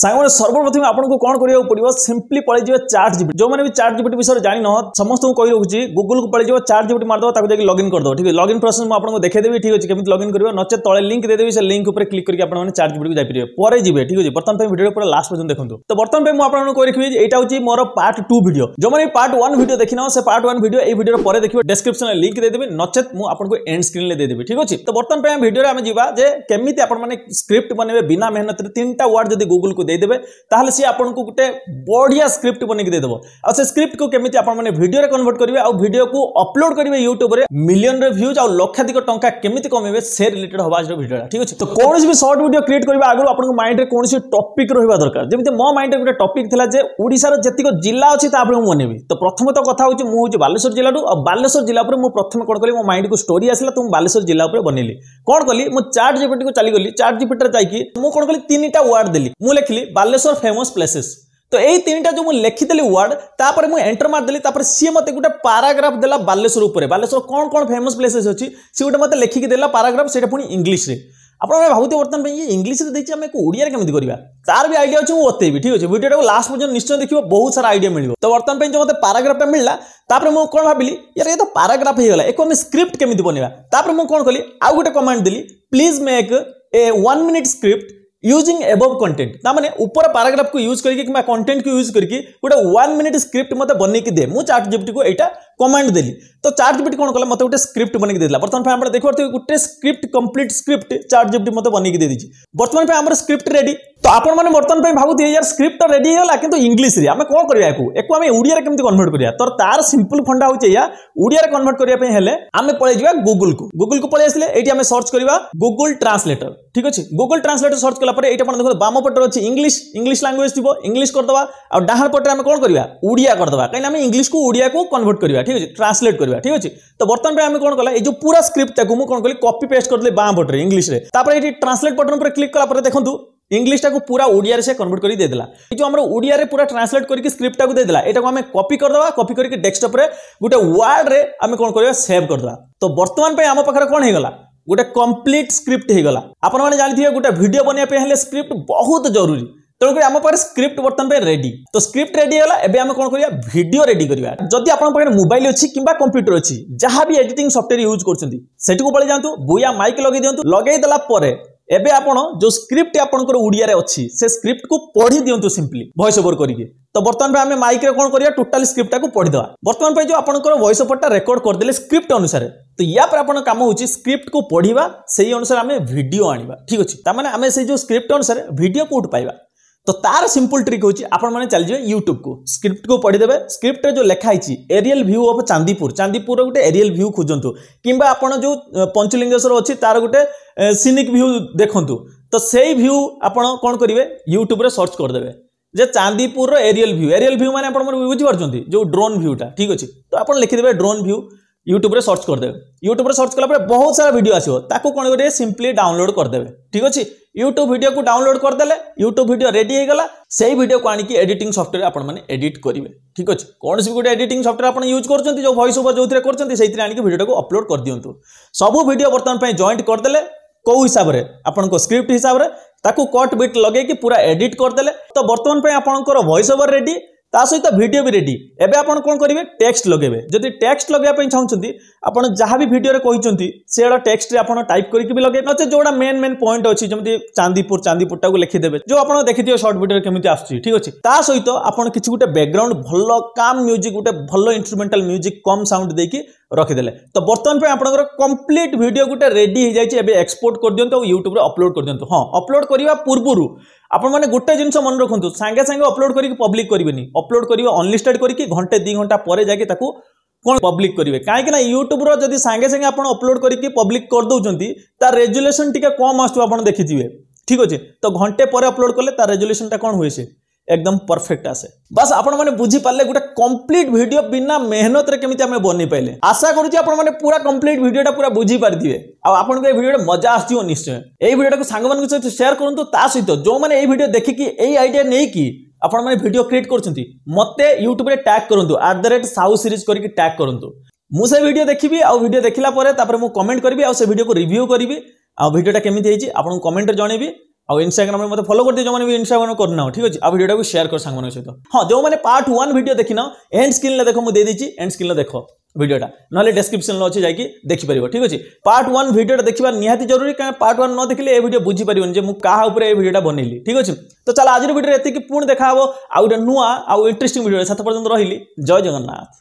सांग सर्वप्रथम आपको कौन कर सिंपली पड़े जाए चार्ट जीपी जो मैंने भी चार्ट जीपी विषय में जानी न समस्त को कही रखी गुगुल को पड़े जाए चार्ट जीपी मारद लगइन कर दो ठीक है लगन प्रोसेस मुझे आपको देखेदेवी ठीक अच्छे कमी लगइन करेंगे नचे तले लिंक देदेवी से लिंक पर क्लिक करके आपने चार्ट जीपी को जाए पर जीवे ठीक है बर्तन भिडियो पूरा लास्ट पर्यटन देखो तो बर्तन पर मुझे कही रखी ये हूँ मोर पार्ट टू भिडियो जो मैंने पार्ट वन भिडियो देखी ना से पार्ट वन भिडियो भिडियो पर देखिए डिस्क्रिप्सन लिंक देदेवी नचे मुझे एंड स्क्रीन में देदेवी ठीक अच्छे तो बर्तमान पर भिडियो आम जाए कमी आप स्क्रिप्ट बनवे बिना मेहनत तीन टा वार्ड जब गुगुल देदेव ताल सी आपको गोटे बढ़िया स्क्रिप्ट बनईकी देव स्क्रिप्ट को कमी आपड़ो कनभर्ट करेंगे आउ भिड को अपलोड करेंगे यूट्यूब मिलियन रिव्यूज आ लक्षाधिक टाँचा कमी कमे से रिलेटेड हम आज भिडियो ठीक है तो कौन भी सर्ट भिड क्रिएट करेंगे आगे आपको माइंड में कौन टपिक रहा दरकार जमी मो माइंड में गोटे टपिक था जड़शार जितको जिला अच्छी तरह मुझे मन तो प्रथम तो कथ हूँ मुझे बालेश्वर जिला बालेश्वर जिला मुझे प्रथम कौन कली मो माइंड को स्टोरी आसा तो बालेश्वर जिला बनैली कौन कली मुझ चार्ट जीपीट को चली गली चार्ट जीपीट जाइए मुझे कौन कली तीन टाइम वार्ड देखिली बालेश्वर फेमस प्लेसेस तो यही तीन टा जो मुझे लिखिदेली वार्ड तापर मुझे एंटर मारदेली सी मत गोटे पाराग्राफ देला बालेश्वर उपर बालेश्वर कौन कौन फेमस प्लेसेस अच्छी सी गोटे मतलब लिखिक दे पाराग्राफ से पुणी इंग्लीश आपने भावते बर्तन ये इंग्लीश में देखिए ओडिया केमी करा तार भी आइडिया अच्छे मुझे बतेबी ठीक है भिडियो लास्ट पर्यटन निश्चय देखिए बहुत सारा आइडिया मिले तो बर्तन जो मतलब पाराग्राफ मिलला तापर मुझ कौन भाई यार ये तो पाराग्राफ होगा एक स्क्रिप्ट केमी बनवा मुझे कौन कली आउ गए कमेंट दिली please make a one minute script using above content मैंने ऊपर पाराग्राफ को यूज करके कि कंटेंट को यूज करके गोटे वन मिनिट स्क्रिप्ट मत बनई दे मुझ चार्ट जीपटी को यहाँ कमांड देली तो चार्ट जीपीटी कौन कला मत गोटे स्क्रिप्ट बन देता बर्तमान आप देखते गोटे script complete script ChatGPT मत बन दे दी बर्तमान आम स्क्रिप्ट रेडी तो आपण मैंने बर्तमान भावुए यार स्क्रिप्ट रेडी होगा कि इंग्लीश में आम कौन करवा एक आम ओडिया केमी कनभर्ट करा तो तार सिंपल फंडा हूँ या ओडिया कनभर्ट करने हेले आम पलि जा को गूगल को पलि आसे ये आम सर्च करवा गुगुल ट्रांसलेटर ठीक अच्छे गुगुल ट्रांसलेटर सर्च कलापर ये आम बाम पटर अच्छे इंग्लीश इंग्लीश लांगुएज थी इंग्लीश करदे आ डाहर पटे आम कौन करवा ओडिया करदे कहीं इंग्लीश को ओडिया को कनभर्ट करवा ঠিক আছে ট্রান্সলেট করা ঠিক আছে তো বর্তমান আমি কোণ কলা এই যে পুরা স্ক্রিপ্ট তাকে মু কোণ কলি কপি পেস্ট করলি বাঁ পটরে ইংলিশে তারপরে এটি ট্রান্সলেট বটন উপরে ক্লিক কলা পরে দেখুন ইংলিশটা পুরা ওড়িয়ারে সে কনভর্ট করে দিয়ে যে আমার ওড়িয়ারে পুরা ট্রান্সলেট করি স্ক্রিপ্টটা দিয়ে এটা আমি কপি করদেবা কপি করি ডেস্কটপে গোটে ওয়ার্ডরে আমি কোণ করা সেভ করদেবা তো বর্তমান আম পাখে কোণ হয়ে গলা গোটে কমপ্লিট স্ক্রিপ্ট হয়ে গলা আপনার জানি গোটে ভিডিও বনাইয়া স্ক্রিপ্ট বহুত জরুরি তেমনি আমার স্ক্রিপ্ট বর্তমান রেডি তো স্ক্রিপ্ট রেডি হল এবে আমি কোণ করা ভিডিও রেডি করা যদি আপনার পাখে মোবাইল অছি কিংবা কম্পুটর অছি যা বি এডিটিং সফটওয়্যার ইউজ করছেন সেটি পড়ে যাতে বুয়া মাইক লগে দিও লগাই দেলা পরে এবে আপনার যে স্ক্রিপ্ট আপনার ওড়িয়ার অছি সে স্ক্রিপ্ট কু পড়ি দিও সিম্পলি ভয়েস ওভর করিকি তো বর্তমান আমি মাইক্রে কোণ করা টোটাল স্ক্রিপ্টটা পড়ি দেওয়া বর্তমান যে আপনার ভয়েস ওভরটা রেকর্ড করেদেলে স্ক্রিপ্ট অনুসারে তো ইয়াপরে আপনার কাম হচ্ছে স্ক্রিপ্ট কু পড়া সেই অনুসারে আমি ভিডিও আনবা ঠিক আছে তার মানে আমি সেই যে স্ক্রিপ্ট অনুসারে ভিডিও কোটি পাইবা তো তার সিম্পল ট্রিক হচ্ছে আপনার চালবে ইউট্যুব কু স্ক্রিপ্ট কু পড়িদেবে স্ক্রিপ্টরে যে লেখা হয়েছি aerial view of Chandipur Chandipur গোটে এরিয়াল ভিউ খোঁজন্তু কিংবা আপনার যে পঞ্চলিঙ্গেশ্বর অছি তার গোটে সিনিক ভিউ দেখন্তু তো সেই ভিউ আপনার কোণ করবে ইউট্যুবরে সর্চ করেদেবে যে চাঁদিপুরর এরিয়াল ভিউ এরিয়াল ভিউ মানে আপনার বুঝিপারছেন যে ড্রোন ভিউটা ঠিক আছে তো আপনার লিখিদেবে ড্রোন ভিউ यूट्यूब्रे सर्च करदे यूट्यूब्रे सर्च कला बहुत सारा भिड आसो कौन करेंगे सिंपली डाउनलोड करदे ठीक अच्छे यूट्यूब भिड को डाउनलोड करदे यूट्यूब भिड रेडीगला से ही भिड को आणिक एडिट सफ्टवेयर आपने एडिट करेंगे ठीक अच्छे कौन भी गोटे एडिट सफ्टवेयर आप यूज करते जो भइस ओवर जो करते आडियो को अपलोड कर दिंतु सब भिड बर्तमान जॉइंट करदे कौ हिसाब से आपको स्क्रिप्ट हिसाब से ताकू कट बिट लगे पूरा एडिट करदे तो बर्तमान आपंकर भइस ओवर रेडी ତା ସହିତ ଭିଡ଼ିଓ ବି ରେଡ଼ି ଏବେ ଆପଣ କ'ଣ କରିବେ ଟେକ୍ସଟ ଲଗାଇବେ ଯଦି ଟେକ୍ସଟ ଲଗାଇବା ପାଇଁ ଚାହୁଁଛନ୍ତି ଆପଣ ଯାହା ବି ଭିଡ଼ିଓରେ କହିଛନ୍ତି ସେଗୁଡ଼ା ଟେକ୍ସଟରେ ଆପଣ ଟାଇପ୍ କରିକି ବି ଲଗାଇ ନଚେ ଯେଉଁଟା ମେନ୍ ମେନ୍ ପଏଣ୍ଟ ଅଛି ଯେମିତି ଚାନ୍ଦିପୁର ଚାନ୍ଦିପୁରଟାକୁ ଲେଖିଦେବେ ଯେଉଁ ଆପଣ ଦେଖିଥିବେ ସର୍ଟ ଭିଡ଼ିଓରେ କେମିତି ଆସୁଛି ଠିକ୍ ଅଛି ତା ସହିତ ଆପଣ କିଛି ଗୋଟେ ବ୍ୟାକଗ୍ରାଉଣ୍ଡ ଭଲ କାମ୍ ମ୍ୟୁଜିକ୍ ଗୋଟେ ଭଲ ଇନ୍ଷ୍ଟ୍ରୁମେଣ୍ଟାଲ ମ୍ୟୁଜିକ୍ କମ୍ ସାଉଣ୍ଡ ଦେଇକି ରଖିଦେଲେ ତ ବର୍ତ୍ତମାନ ପାଇଁ ଆପଣଙ୍କର କମ୍ପ୍ଲିଟ୍ ଭିଡ଼ିଓ ଗୋଟେ ରେଡ଼ି ହେଇଯାଇଛି ଏବେ ଏକ୍ସପୋର୍ଟ କରିଦିଅନ୍ତୁ ଆଉ ୟୁଟ୍ୟୁବରେ ଅପଲୋଡ଼ କରିଦିଅନ୍ତୁ ହଁ ଅପଲୋଡ଼ କରିବା ପୂର୍ବରୁ ଆପଣମାନେ ଗୋଟେ ଜିନିଷ ମନେ ରଖନ୍ତୁ ସାଙ୍ଗେ ସାଙ୍ଗେ ଅପଲୋଡ଼ କରିକି ପବ୍ଲିକ୍ କରିବେନି ଅପଲୋଡ଼ କରିବେ ଅନଲିଷ୍ଟେଡ଼ କରିକି ଘଣ୍ଟେ ଦୁଇ ଘଣ୍ଟା ପରେ ଯାଇକି ତାକୁ କ'ଣ ପବ୍ଲିକ୍ କରିବେ କାହିଁକି ନା ୟୁଟ୍ୟୁବ୍ର ଯଦି ସାଙ୍ଗେ ସାଙ୍ଗେ ଆପଣ ଅପଲୋଡ଼ କରିକି ପବ୍ଲିକ୍ କରିଦେଉଛନ୍ତି ତା ରେଜୁଲେସନ୍ ଟିକେ କମ୍ ଆସୁଥିବ ଆପଣ ଦେଖିଥିବେ ଠିକ୍ ଅଛି ତ ଘଣ୍ଟେ ପରେ ଅପଲୋଡ଼ କଲେ ତା ରେଜୁଲେସନ୍ଟା କ'ଣ ହୁଏ ସେ একদম পারফেক্ট আছে বাস আপন মানে বুজি পারলে গুটা কমপ্লিট ভিডিও বিনা মেহনত রে কেমতে আমি বনি পাইলে আশা করু যে আপন মানে পুরা কমপ্লিট ভিডিওটা পুরা বুজি পার দিবে আ আপনকে এই ভিডিওতে মজা আসতিও নিশ্চয় এই ভিডিওটাকে সাংমান গুছিয়ে শেয়ার করন্ত তা সৈতো জো মানে এই ভিডিও দেখি কি এই আইডিয়া নেকি আপন মানে ভিডিও ক্রিয়েট করচంటి মতে ইউটিউবে ট্যাগ করন্ত @southseries করি কি ট্যাগ করন্ত মুসে ভিডিও দেখিবি আ ভিডিও দেখিলা পরে তাপরে মু কমেন্ট করবি আ সেই ভিডিওকে রিভিউ করবি আ ভিডিওটা কেমি দিহি আপনকে কমেন্ট জনিবি আর ইনস্টাগ্রামের ଆଉ ଇନଷ୍ଟାଗ୍ରାମରେ ମୋତେ ଫଲୋ କରିଦିଅ ଯେଉଁମାନେ ବି ଇନଷ୍ଟାଗ୍ରାମ କରିନାଅ ଠିକ୍ ଅଛି শেয়ার ଭିଡ଼ିଓଟାକୁ ସେୟାର সহ হ্যাঁ যে মানে পার্ট ওয়ান ভিডিও দেখি ଦେଖିନାଅ এন্ড স্ক্রিনে দেখো ମୁଁ ଦେଇଦେଇଛି এন্ড স্ক্রিনে দেখো ভিডিওটা নহলে ডেসক্রিপশনরে অছে যাই দেখিপার ঠিক আছে পার্ট ওয়ান ভিডিওটা দেখা নিহতি জরুরি কারণ পার্ট ওয়ান ন দেখলে এই ভিডিও বুঝিপার যে মু কাহা উপরে এই ভিডিওটা বনাইলি ঠিক আছে তো চাল আজ ভিডিও এত পুঁ দেখা হব আউ গোটে নূয়া আউ ইন্টারেস্টিং ভিডিও সাথে পর্যন্ত রহিলি জয় জগন্নাথ